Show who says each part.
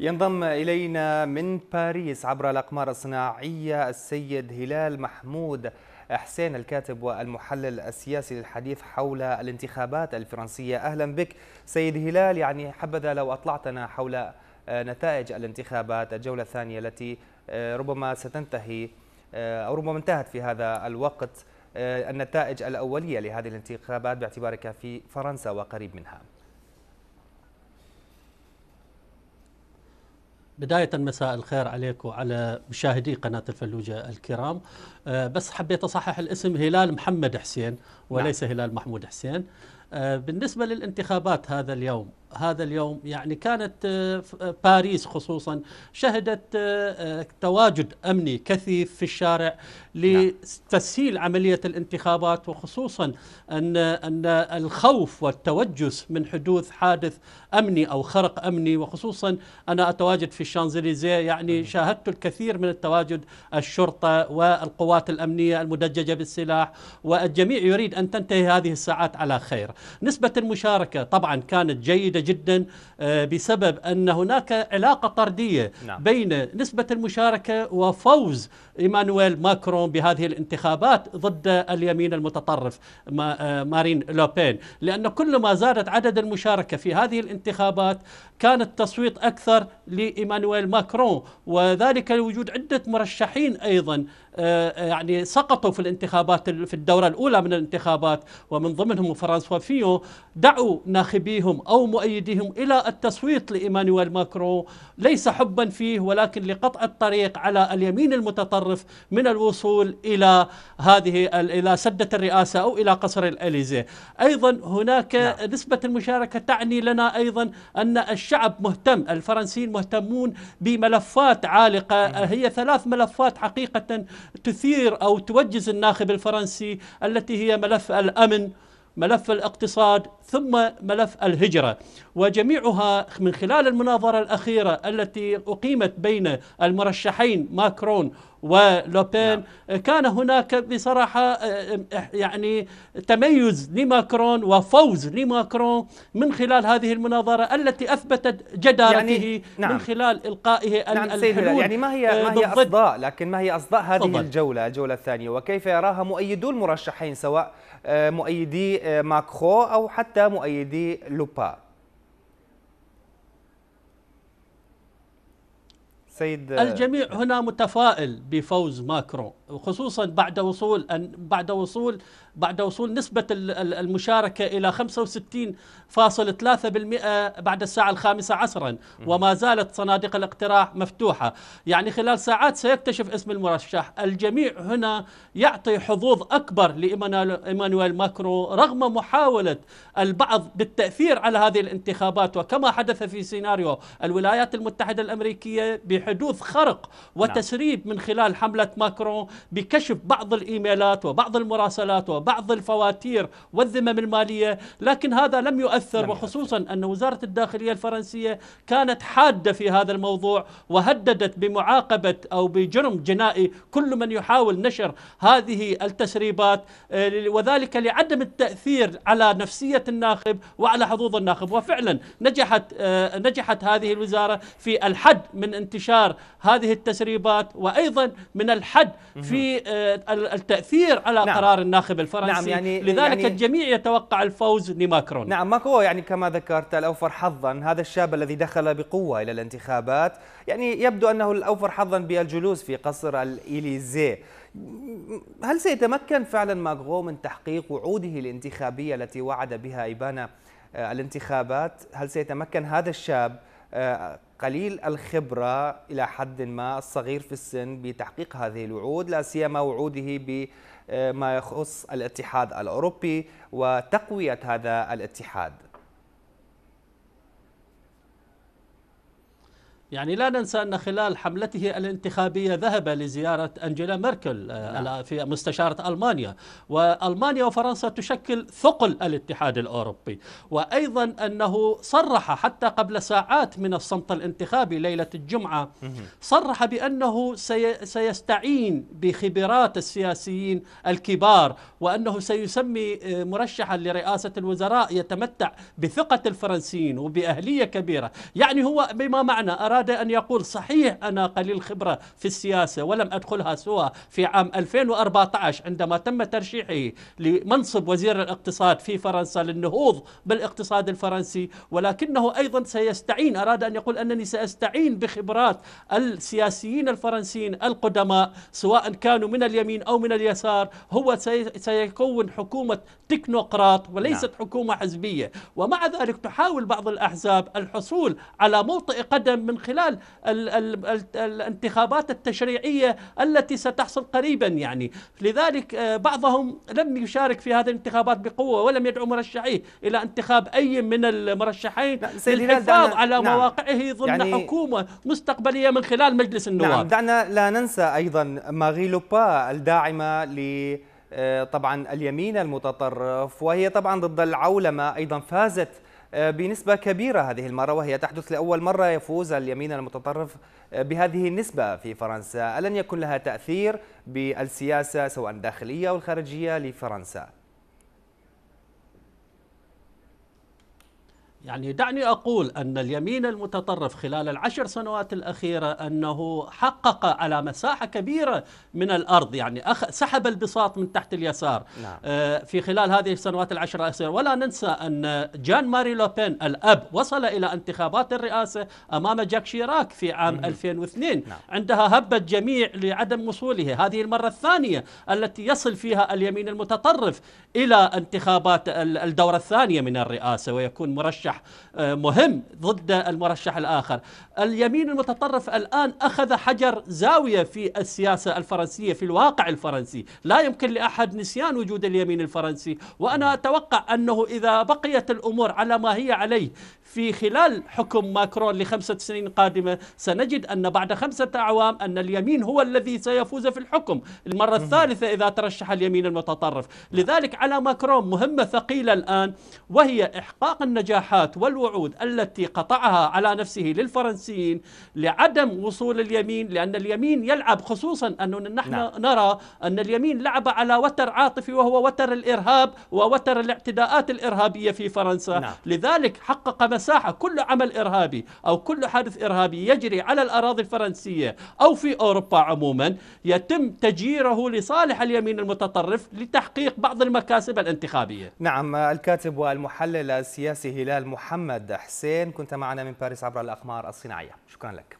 Speaker 1: ينضم إلينا من باريس عبر الأقمار الصناعية السيد هلال محمود حسين الكاتب والمحلل السياسي للحديث حول الانتخابات الفرنسية أهلا بك سيد هلال يعني حبذا لو أطلعتنا حول آه، نتائج الانتخابات الجولة الثانية التي آه، ربما ستنتهي آه، أو ربما انتهت في هذا الوقت النتائج الأولية لهذه الانتخابات باعتبارك في فرنسا وقريب منها
Speaker 2: بداية مساء الخير عليك وعلى مشاهدي قناة الفلوجة الكرام آه، بس حبيت أصحح الاسم هلال محمد حسين وليس نعم. هلال محمود حسين آه، بالنسبة للانتخابات هذا اليوم هذا اليوم يعني كانت آه، آه، باريس خصوصا شهدت تواجد امني كثيف في الشارع نعم. لتسهيل عمليه الانتخابات وخصوصا ان ان الخوف والتوجس من حدوث حادث امني او خرق امني وخصوصا انا اتواجد في الشانزليزيه يعني شاهدت الكثير من التواجد الشرطه والقوات الامنيه المدججه بالسلاح والجميع يريد ان تنتهي هذه الساعات على خير نسبة المشاركة طبعا كانت جيدة جدا آه، بسبب أن هناك علاقة طردية نعم. بين نسبة المشاركة وفوز إيمانويل ماكرون بهذه الانتخابات ضد اليمين المتطرف آه، مارين لوبين لأن كل ما زادت عدد المشاركة في هذه الانتخابات كان التصويت أكثر لإيمانويل ماكرون وذلك لوجود عدة مرشحين أيضا آه، يعني سقطوا في الانتخابات في الدورة الأولى من الانتخابات ومن ضمنهم فرانسوا فيه دعوا ناخبيهم أو مؤيديهم إلى التصويت لإيمانويل ماكرون ليس حبا فيه ولكن لقطع الطريق على اليمين المتطرف من الوصول إلى هذه إلى سدة الرئاسة أو إلى قصر الأليزي أيضا هناك نعم. نسبة المشاركة تعني لنا أيضا أن الشعب مهتم الفرنسيين مهتمون بملفات عالقة نعم. هي ثلاث ملفات حقيقة تثير أو توجز الناخب الفرنسي التي هي ملف الأمن ملف الاقتصاد ثم ملف الهجرة وجميعها من خلال المناظرة الأخيرة التي أقيمت بين المرشحين ماكرون ولوبين نعم. كان هناك بصراحة آه، يعني تميز لماكرون وفوز لماكرون من خلال هذه المناظرة التي أثبتت جدارته يعني نعم. من خلال إلقائه نعم الحلول يعني ما هي آه، ما هي
Speaker 1: أصداء لكن ما هي أصداء هذه الجولة الجولة الثانية وكيف يراها مؤيدو المرشحين سواء آه، مؤيدي آه، ماكرو
Speaker 2: أو حتى مؤيدي لوبا سيد آه، الجميع هنا متفائل بفوز ماكرون وخصوصا بعد وصول بعد وصول بعد وصول نسبة المشاركة إلى 65.3% بعد الساعة الخامسة عصرا وما زالت صناديق الاقتراع مفتوحة يعني خلال ساعات سيكتشف اسم المرشح الجميع هنا يعطي حظوظ أكبر لإيمانويل ماكرو رغم محاولة البعض بالتأثير على هذه الانتخابات وكما حدث في سيناريو الولايات المتحدة الأمريكية بحدوث خرق نعم. وتسريب من خلال حملة ماكرو بكشف بعض الإيميلات وبعض المراسلات وبعض الفواتير والذمم المالية لكن هذا لم يؤثر وخصوصا أن وزارة الداخلية الفرنسية كانت حادة في هذا الموضوع وهددت بمعاقبة أو بجرم جنائي كل من يحاول نشر هذه التسريبات آه، وذلك لعدم التأثير على نفسية الناخب وعلى حظوظ الناخب وفعلا نجحت آه، نجحت هذه الوزارة في الحد من انتشار هذه التسريبات وأيضا من الحد في نعم. آه، التاثير على نعم. قرار الناخب الفرنسي نعم يعني لذلك يعني الجميع يتوقع الفوز لماكرون
Speaker 1: نعم ماكو يعني كما ذكرت الاوفر حظا هذا الشاب الذي دخل بقوه الى الانتخابات يعني يبدو انه الاوفر حظا بالجلوس في قصر الاليزي هل سيتمكن فعلا ماكرون من تحقيق وعوده الانتخابيه التي وعد بها ايبانا آه، الانتخابات هل سيتمكن هذا الشاب آه، قليل الخبرة إلى حد ما الصغير في السن بتحقيق هذه الوعود لا سيما وعوده بما يخص الاتحاد الأوروبي وتقوية
Speaker 2: هذا الاتحاد يعني لا ننسى أن خلال حملته الانتخابية ذهب لزيارة أنجيلا ميركل آه، نعم. لا. في مستشارة ألمانيا وألمانيا وفرنسا تشكل ثقل الاتحاد الأوروبي وأيضا أنه صرح حتى قبل ساعات من الصمت الانتخابي ليلة الجمعة صرح بأنه سيستعين بخبرات السياسيين الكبار وأنه سيسمي آه، مرشحا لرئاسة الوزراء يتمتع بثقة الفرنسيين وبأهلية كبيرة يعني هو بما معنى أراد أراد أن يقول صحيح أنا قليل خبرة في السياسة ولم أدخلها سوى في عام 2014 عندما تم ترشيحه لمنصب وزير الاقتصاد في فرنسا للنهوض بالاقتصاد الفرنسي ولكنه أيضا سيستعين أراد أن يقول أنني سأستعين بخبرات السياسيين الفرنسيين القدماء سواء كانوا من اليمين أو من اليسار هو سيكون حكومة تكنوقراط وليست نعم. حكومة حزبية ومع ذلك تحاول بعض الأحزاب الحصول على موطئ قدم من خلال خلال الانتخابات التشريعية التي ستحصل قريبا يعني لذلك آه، بعضهم لم يشارك في هذه الانتخابات بقوة ولم يدعو مرشحيه إلى انتخاب أي من المرشحين للحفاظ على نعم مواقعه ضمن يعني حكومة مستقبلية من خلال مجلس نعم، النواب نعم
Speaker 1: دعنا لا ننسى أيضا ماغي لوبا الداعمة ل آه، طبعا اليمين المتطرف وهي طبعا ضد العولمة أيضا فازت آه، بنسبة كبيرة هذه المرة وهي تحدث لأول مرة يفوز اليمين المتطرف بهذه النسبة في فرنسا ألن يكون لها تأثير بالسياسة سواء الداخلية أو الخارجية لفرنسا؟
Speaker 2: يعني دعني أقول أن اليمين المتطرف خلال العشر سنوات الأخيرة أنه حقق على مساحة كبيرة من الأرض يعني أخ سحب البساط من تحت اليسار نعم. آه، في خلال هذه السنوات العشر الأخيرة ولا ننسى أن جان ماري لوبين الأب وصل إلى انتخابات الرئاسة أمام جاك شيراك في عام مم. 2002 نعم. عندها هبت جميع لعدم وصوله هذه المرة الثانية التي يصل فيها اليمين المتطرف إلى انتخابات الدورة الثانية من الرئاسة ويكون مرشح مرشح آه، مهم ضد المرشح الآخر اليمين المتطرف الآن أخذ حجر زاوية في السياسة الفرنسية في الواقع الفرنسي لا يمكن لأحد نسيان وجود اليمين الفرنسي وأنا أتوقع أنه إذا بقيت الأمور على ما هي عليه في خلال حكم ماكرون لخمسة سنين قادمة سنجد أن بعد خمسة أعوام أن اليمين هو الذي سيفوز في الحكم المرة الثالثة إذا ترشح اليمين المتطرف لذلك على ماكرون مهمة ثقيلة الآن وهي إحقاق النجاحات الوعيدات والوعود التي قطعها على نفسه للفرنسيين لعدم وصول اليمين لأن اليمين يلعب خصوصا انه نحن نعم. نرى أن اليمين لعب على وتر عاطفي وهو وتر الإرهاب ووتر الاعتداءات الإرهابية في فرنسا نعم. لذلك حقق مساحة كل عمل إرهابي أو كل حادث إرهابي يجري على الأراضي الفرنسية أو في أوروبا عموما يتم تجييره لصالح اليمين المتطرف لتحقيق بعض المكاسب الانتخابية
Speaker 1: نعم الكاتب والمحلل السياسي هلال محمد حسين كنت معنا من باريس عبر الأقمار الصناعية شكرا لك